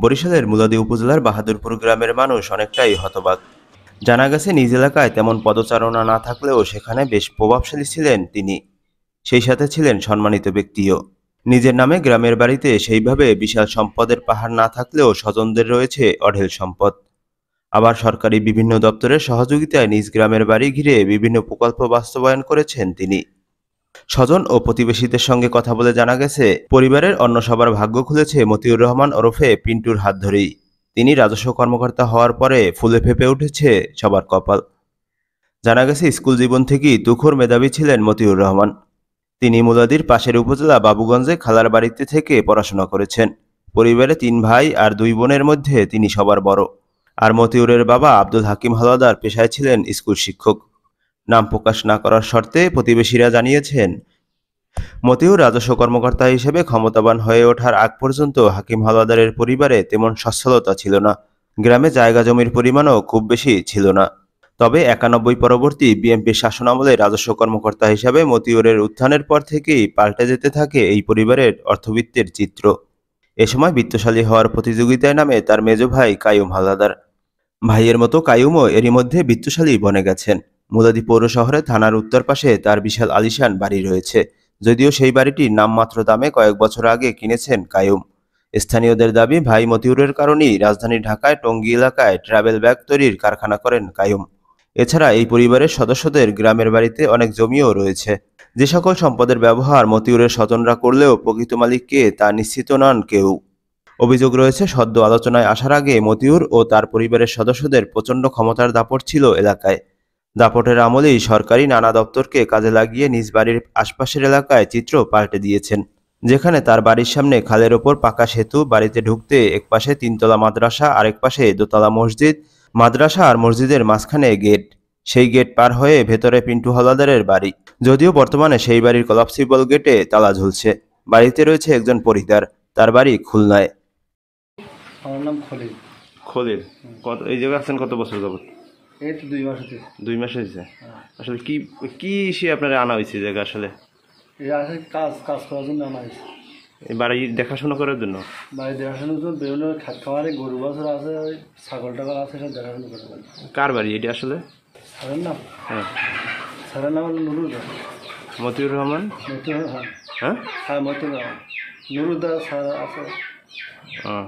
বরিশালের মুলাদি উপজেলার বাহাদুরপুর গ্রামের মানুষ অনেকটাই হতবাক জানা গেছে নিজ এলাকায় তেমন পদচারণা না থাকলেও সেখানে বেশ প্রভাবশালী ছিলেন তিনি সেই সাথে ছিলেন সম্মানিত ব্যক্তিও নিজের নামে গ্রামের বাড়িতে সেইভাবে বিশাল সম্পদের পাহাড় না থাকলেও স্বজনদের রয়েছে অঢেল সম্পদ আবার সরকারি বিভিন্ন দপ্তরের সহযোগিতায় নিজ গ্রামের বাড়ি ঘিরে বিভিন্ন প্রকল্প বাস্তবায়ন করেছেন তিনি স্বজন ও প্রতিবেশীদের সঙ্গে কথা বলে জানা গেছে পরিবারের অন্য সবার ভাগ্য খুলেছে মতিউর রহমান ওরফে পিন্টুর হাত ধরেই তিনি রাজস্ব কর্মকর্তা হওয়ার পরে ফুলে ফেপে উঠেছে সবার কপাল জানা গেছে স্কুল জীবন থেকেই তুখোর মেধাবী ছিলেন মতিউর রহমান তিনি মুলাদির পাশের উপজেলা বাবুগঞ্জে খালার বাড়িতে থেকে পড়াশোনা করেছেন পরিবারে তিন ভাই আর দুই বোনের মধ্যে তিনি সবার বড় আর মতিউরের বাবা আব্দুল হাকিম হালাদার পেশায় ছিলেন স্কুল শিক্ষক নাম প্রকাশ না করার শর্তে প্রতিবেশীরা জানিয়েছেন মতিউর রাজস্ব কর্মকর্তা হিসেবে ক্ষমতাবান হয়ে ওঠার আগ পর্যন্ত হাকিম হালদারের পরিবারে তেমন সচ্ছলতা ছিল না গ্রামে জায়গা জমির পরিমাণও খুব বেশি ছিল না তবে একানব্বই পরবর্তী বিএনপির শাসনামলে রাজস্ব কর্মকর্তা হিসাবে মতিউরের উত্থানের পর থেকেই পাল্টে যেতে থাকে এই পরিবারের অর্থবিত্তের চিত্র এ সময় বিত্তশালী হওয়ার প্রতিযোগিতায় নামে তার মেজ ভাই কায়ুম হালাদার ভাইয়ের মতো কায়ুমও এরই মধ্যে বিত্তশালী বনে গেছেন মুদাদি পৌর শহরে থানার উত্তর পাশে তার বিশাল আলিশান বাড়ি রয়েছে যদিও সেই বাড়িটি নামমাত্র দামে কয়েক বছর আগে কিনেছেন কায়ুম স্থানীয়দের দাবি ভাই মতিউরের কারণেই রাজধানী ঢাকায় টঙ্গী এলাকায় ট্রাভেল ব্যাগ তৈরির কারখানা করেন কায়ুম এছাড়া এই পরিবারের সদস্যদের গ্রামের বাড়িতে অনেক জমিও রয়েছে যে সকল সম্পদের ব্যবহার মতিউরের স্বজনরা করলেও প্রকৃত মালিককে তা নিশ্চিত নন কেউ অভিযোগ রয়েছে সদ্য আলোচনায় আসার আগে মতিউর ও তার পরিবারের সদস্যদের প্রচণ্ড ক্ষমতার দাপট ছিল এলাকায় দাপটের আমলেই সরকারি নানা দপ্তরকে কাজে লাগিয়ে নিজ বাড়ির আশপাশের এলাকায় চিত্র পাল্টে দিয়েছেন যেখানে তার বাড়ির সামনে খালের ওপর পাকা সেতু বাড়িতে ঢুকতে একপাশে তিনতলা মাদ্রাসা আরেক পাশে দোতলা মসজিদ মাদ্রাসা আর মসজিদের মাঝখানে গেট সেই গেট পার হয়ে ভেতরে পিন্টু হলাদারের বাড়ি যদিও বর্তমানে সেই বাড়ির কলাপসিবল গেটে তালা ঝুলছে বাড়িতে রয়েছে একজন পরিদার তার বাড়ি খুলনায় আমার নাম খলিল খলিল কত এই জায়গায় আছেন কত বছর যাবত এই তো দুই মাস হয়েছে দুই মাস হয়েছে হ্যাঁ। আসলে কি কি সে আপনারা আনা হয়েছে জায়গা আসলে এই আসলে কাজ কাজ করার জন্য আনা হয়েছে এই বাড়ি দেখাশোনা করার জন্য বাড়ি দেখাশোনার জন্য বিভিন্ন খাত খাওয়ারে গরু বাছর আছে ওই ছাগল টাগল আছে সব দেখাশোনা করার জন্য কার বাড়ি এটি আসলে স্যারের নাম হ্যাঁ স্যারের নাম হলো নুরুল মতিউর রহমান মতিউর রহমান হ্যাঁ হ্যাঁ মতিউর রহমান নুরুদা স্যার আছে হ্যাঁ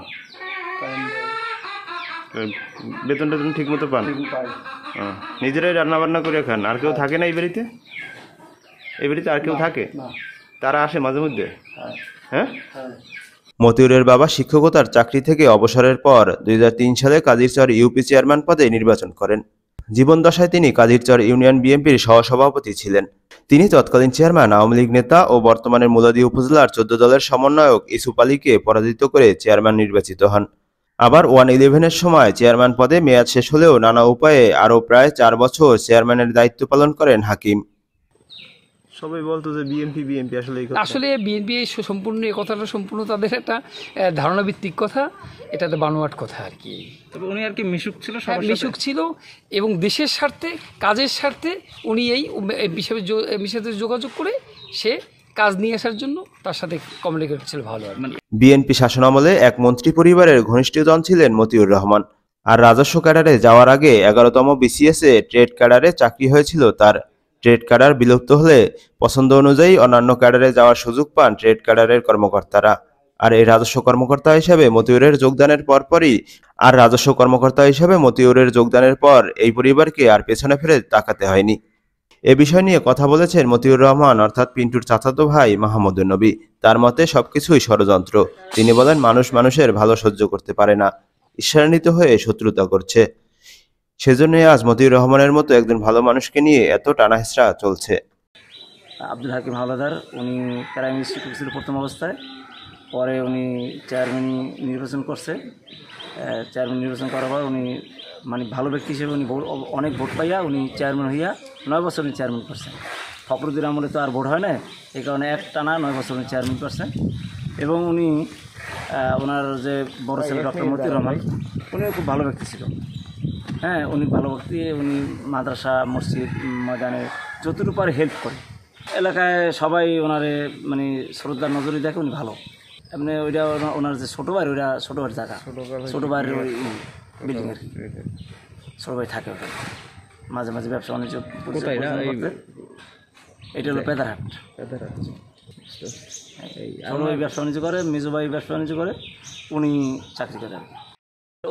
বেতনটা তুমি ঠিক মতো পান নিজেরাই রান্নাবান্না করে খান আর কেউ থাকে না এই বাড়িতে এই বাড়িতে আর কেউ থাকে তারা আসে মাঝে মধ্যে হ্যাঁ।, হ্যাঁ? হ্যাঁ মতিউরের বাবা শিক্ষকতার চাকরি থেকে অবসরের পর দুই সালে কাজিরচর ইউপি চেয়ারম্যান পদে নির্বাচন করেন জীবনদশায় তিনি কাজিরচর ইউনিয়ন বিএনপির সহসভাপতি ছিলেন তিনি তৎকালীন চেয়ারম্যান আওয়ামী লীগ নেতা ও বর্তমানের মুলাদী উপজেলার চোদ্দ দলের সমন্বয়ক ইসুপ আলীকে পরাজিত করে চেয়ারম্যান নির্বাচিত হন আবার ওয়ান ইলেভেনের সময় চেয়ারম্যান পদে মেয়াদ শেষ হলেও নানা উপায়ে আরও প্রায় চার বছর চেয়ারম্যানের দায়িত্ব পালন করেন হাকিম সবাই বলতো যে বিএনপি বিএনপি আসলে আসলে বিএনপি সম্পূর্ণ এই কথাটা সম্পূর্ণ তাদের একটা ধারণা ভিত্তিক কথা এটা তো বানোয়াট কথা আর কি তবে উনি আর কি মিশুক ছিল হ্যাঁ, মিশুক ছিল এবং দেশের স্বার্থে কাজের স্বার্থে উনি এই বিষয়ে মিশাতে যোগাযোগ করে সে কাজ নিয়ে আসার জন্য তার সাথে কমিউনিকেট ছিল ভালো আর বিএনপি শাসনামলে এক মন্ত্রী পরিবারের ঘনিষ্ঠজন ছিলেন মতিউর রহমান আর রাজস্ব ক্যাডারে যাওয়ার আগে এগারোতম বিসিএসে ট্রেড ক্যাডারে চাকরি হয়েছিল তার ট্রেড ক্যাডার বিলুপ্ত হলে পছন্দ অনুযায়ী অন্যান্য ক্যাডারে যাওয়ার সুযোগ পান ট্রেড ক্যাডারের কর্মকর্তারা আর এই রাজস্ব কর্মকর্তা হিসেবে মতিউরের যোগদানের পরপরই আর রাজস্ব কর্মকর্তা হিসেবে মতিউরের যোগদানের পর এই পরিবারকে আর পেছনে ফিরে তাকাতে হয়নি এ বিষয় নিয়ে কথা বলেছেন মতিউর রহমান অর্থাৎ পিন্টুর চাচাতো ভাই মাহমুদুর নবী তার মতে সবকিছুই ষড়যন্ত্র তিনি বলেন মানুষ মানুষের ভালো সহ্য করতে পারে না ঈশ্বরান্বিত হয়ে শত্রুতা করছে সেজন্যই আজ মতিউর রহমানের মতো একজন ভালো মানুষকে নিয়ে এত টানা টানাহেসরা চলছে আব্দুল হাকিম হাওলাদার উনি প্রাইম মিনিস্টার ছিল প্রথম অবস্থায় পরে উনি চেয়ারম্যান নির্বাচন করছে চেয়ারম্যান নির্বাচন করার পর উনি মানে ভালো ব্যক্তি হিসেবে উনি অনেক ভোট পাইয়া উনি চেয়ারম্যান হইয়া নয় বছর উনি চেয়ারম্যান করছেন ফখরুদ্দিন আমলে তো আর ভোট হয় না এই কারণে এক টানা নয় বছর উনি চেয়ারম্যান করছেন এবং উনি ওনার যে বড় ছেলে ডক্টর মতিউর রহমান উনিও খুব ভালো ব্যক্তি ছিল হ্যাঁ উনি ভালো ব্যক্তি উনি মাদ্রাসা মসজিদ ময়দানে যতটুকু হেল্প করে এলাকায় সবাই ওনারে মানে শ্রদ্ধার নজরে দেখে উনি ভালো এমনি ওইটা ওনার যে ছোটো বাড়ি ওইটা ছোটো বাড়ির জায়গা ছোটো বাড়ির বিল্ডিং সবাই থাকে ওখানে মাঝে মাঝে ব্যবসা বাণিজ্য এটা হলো পেদারহাট পেদারহাট ভাই ব্যবসা বাণিজ্য করে মিজু ভাই ব্যবসা বাণিজ্য করে উনি চাকরি করে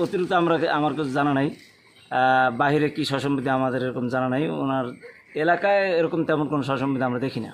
অতিরিক্ত আমরা আমার কিছু জানা নাই বাহিরে কী সসম্পত্তি আমাদের এরকম জানা নাই ওনার এলাকায় এরকম তেমন কোনো সসম্পত্তি আমরা দেখি না